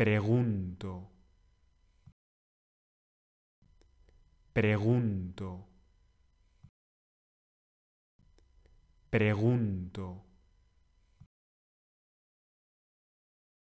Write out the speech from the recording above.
Pregunto. Pregunto. Pregunto.